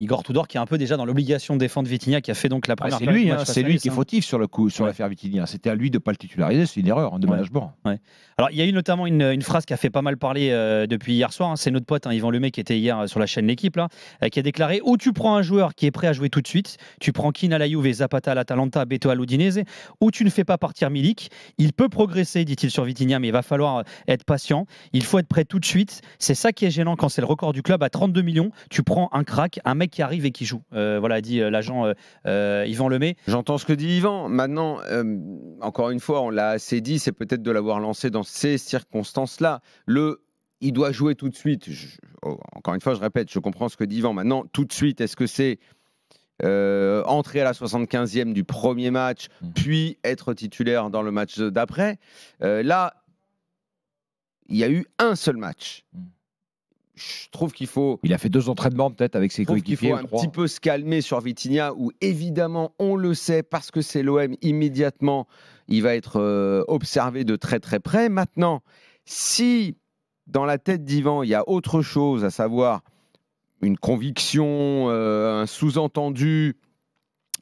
Igor Tudor qui est un peu déjà dans l'obligation de défendre Vitinha qui a fait donc la ah, première. c'est lui, hein, c'est lui qui est hein. fautif sur le coup sur l'affaire Vitinha. C'était à lui de ne pas le titulariser, c'est une erreur hein, de management. Alors il y a eu notamment une, phrase qui a fait pas mal parler euh, depuis hier soir. c'est notre pote Yvan Lemay qui était hier sur la chaîne l'équipe euh, qui a déclaré ou tu prends un joueur qui est prêt à jouer tout de suite, tu prends Kina, à la Juve, Zapata à l'Atalanta, Beto à l'Udinese, ou tu ne fais pas partir Milik. Il peut progresser, dit-il sur Vitinha, mais il va falloir euh, être patient. Il faut être prêt tout de suite. C'est ça qui est gênant quand c'est le record du club à 32 millions. Tu prends un crack, un mec qui arrive et qui joue. Euh, voilà, dit euh, l'agent euh, Yvan Lemay. J'entends ce que dit Yvan. Maintenant, encore une fois, on l'a assez dit, c'est peut-être de l'avoir lancé dans ces circonstances-là. Le il doit jouer tout de suite. Oh, encore une fois, je répète, je comprends ce que dit Yvan. Maintenant, tout de suite, est-ce que c'est entrer à la 75e du premier match, mmh. puis être titulaire dans le match d'après Là, il y a eu un seul match. Mmh je trouve qu'il faut. Il a fait deux entraînements peut-être avec ses coéquipiers. Il faut un petit peu se calmer sur Vitinha, où évidemment, on le sait, parce que c'est l'OM, immédiatement, il va être euh, observé de très très près. Maintenant, si dans la tête d'Ivan, il y a autre chose, à savoir une conviction, euh, un sous-entendu,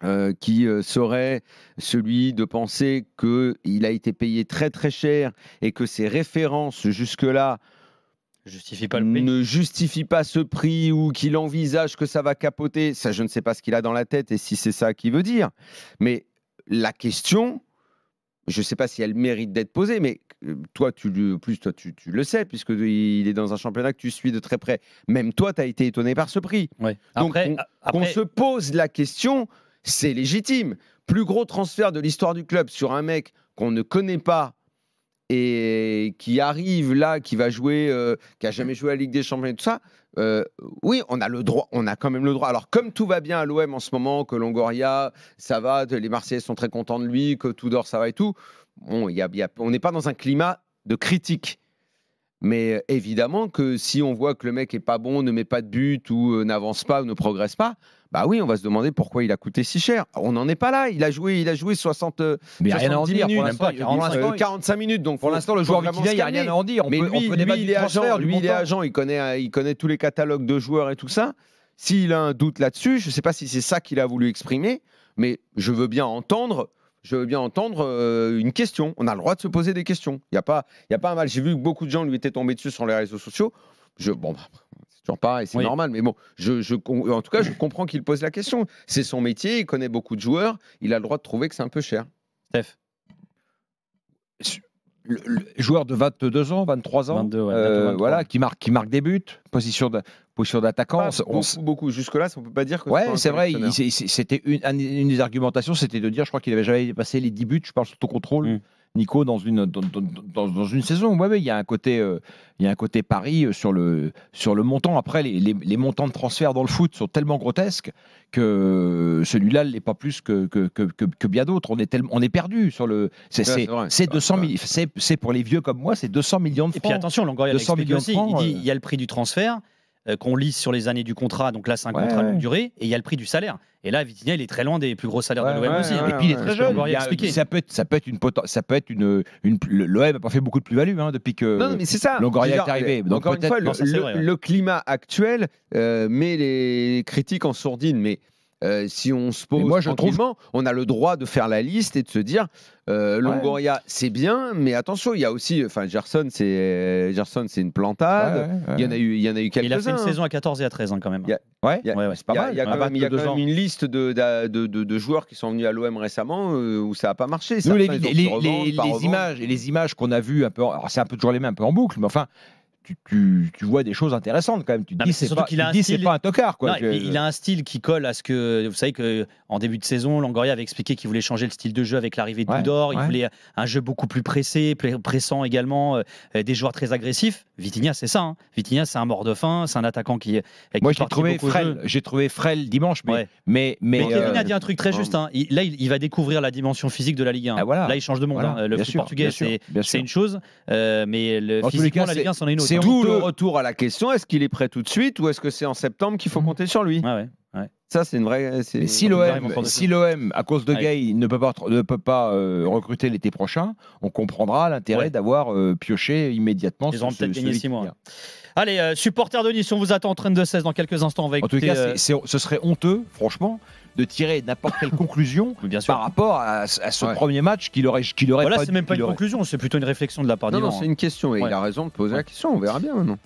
euh, qui serait celui de penser qu'il a été payé très très cher et que ses références jusque-là justifie pas ne justifie pas ce prix ou qu'il envisage que ça va capoter. Ça, je ne sais pas ce qu'il a dans la tête et si c'est ça qu'il veut dire. Mais la question, je ne sais pas si elle mérite d'être posée, mais euh, toi, tu le, plus toi, tu, le sais, puisque il est dans un championnat que tu suis de très près. Même toi, tu as été étonné par ce prix. Donc, on se pose la question, c'est légitime. Plus gros transfert de l'histoire du club sur un mec qu'on ne connaît pas et qui arrive là, qui va jouer, euh, qui a jamais joué à la Ligue des Champions et tout ça, euh, oui, on a le droit, on a quand même le droit. Alors comme tout va bien à l'OM en ce moment, que Longoria, ça va, les Marseillais sont très contents de lui, que Tudor, ça va et tout, on n'est pas dans un climat de critique. Mais euh, évidemment que si on voit que le mec est pas bon, ne met pas de but ou n'avance pas ou ne progresse pas, ah oui, on va se demander pourquoi il a coûté si cher. On n'en est pas là. Il a joué, il a joué 60, rien à dire, minutes, 45 minutes. Donc pour l'instant, le joueur il n'y a rien à en dire. Euh, mais lui, on il est agent, lui, il est agent. Il connaît, il connaît tous les catalogues de joueurs et tout ça. S'il a un doute là-dessus, je ne sais pas si c'est ça qu'il a voulu exprimer, mais je veux bien entendre je veux bien entendre euh, une question. On a le droit de se poser des questions. Il n'y a, pas, il y a pas un mal. J'ai vu que beaucoup de gens lui étaient tombés dessus sur les réseaux sociaux. Je, bon, bah, Genre et c'est normal. Mais bon, je, en tout cas, je comprends qu'il pose la question. C'est son métier, il connaît beaucoup de joueurs, il a le droit de trouver que c'est un peu cher. Steph joueur de 22 ans, 23 ans, euh, voilà, qui marque, qui marque des buts, position de, position d'attaquant. on beaucoup, beaucoup. jusque là, ça on peut pas dire que. Ouais, c'est vrai. C'était une, des argumentations, c'était de dire, je crois qu'il avait jamais passé les 10 buts. Je parle sous ton contrôle. Mm. Nico, dans une, dans, une saison. il y a un côté, euh, il y a un côté pari euh, sur le, sur le montant. Après, les, montants de transfert dans le foot sont tellement grotesques que celui-là ne l'est pas plus que, que, bien d'autres. On est, on est perdu sur le. C'est 200 C'est pour les vieux comme moi, c'est 200 millions de francs. Et puis attention, euh. il y a le prix du transfert euh, qu'on lit sur les années du contrat. Donc là, c'est un contrat de durée. Et il y a le prix du salaire. Et là, Vitinha, il est très loin des plus gros salaires de l'OM aussi. et puis, il est très jeune. Il a, ça peut être, ça peut être une ça peut être une, l'OM n'a pas fait beaucoup de plus-value hein, depuis que non, mais c'est ça. Longoria est arrivé. Donc encore une fois, le, climat actuel euh, met les critiques en sourdine. Mais euh, si on se pose moi, je trouve... on a le droit de faire la liste et de se dire euh, Longoria, c'est bien, mais attention, il y a aussi, enfin, Gerson, c'est Gerson, c'est une plantade. il y en a eu, il y en a eu quelques-uns. Il a fait une hein. saison à 14 et à 13 ans quand même. Ouais, c'est pas mal. Il y a, quand, même, une liste de, de, de, joueurs qui sont venus à l'OM récemment euh, où ça n'a pas marché. les, images les images qu'on a vues un peu, c'est un peu toujours les mêmes, un peu en boucle, mais enfin, tu, tu, vois des choses intéressantes quand même. Tu dis, c'est pas, a c'est pas un tocard. Quoi. Il a un style qui colle à ce que. Vous savez qu'en début de saison, Langoria avait expliqué qu'il voulait changer le style de jeu avec l'arrivée de ouais, Il voulait un jeu beaucoup plus pressé, pressant également, euh, des joueurs très agressifs. Vitinha, c'est ça. Hein. Vitinha, c'est un mort de faim, c'est un attaquant qui. est euh, Moi, j'ai trouvé, frêle, j'ai trouvé frêle dimanche. Mais, mais, mais, Kevin euh, a dit un truc très juste. Hein. là, il, va découvrir la dimension physique de la Ligue 1. Ah, là, il change de monde. Le portugais, c'est une chose. mais le, physiquement, la Ligue 1, c'en est une autre. D'où le retour à la question est-ce qu'il est prêt tout de suite ou est-ce que c'est en septembre qu'il faut mmh. compter sur lui ça, c'est une si l'OM, si l'OM, à cause de Gay, ne peut pas, ne peut pas euh, recruter l'été prochain, on comprendra l'intérêt d'avoir euh, pioché immédiatement. Ils auront peut-être gagné mois. Allez, supporter euh, supporters de Nice, on vous attend en train de 16 dans quelques instants. On en tout cas, ce serait honteux, franchement, de tirer n'importe quelle conclusion par rapport à, à ce premier match qu'il aurait, qu'il aurait. Voilà, c'est même pas une conclusion, c'est plutôt une réflexion de la part. Non, non, c'est une question. Et il hein. a raison de poser la question. On verra bien maintenant.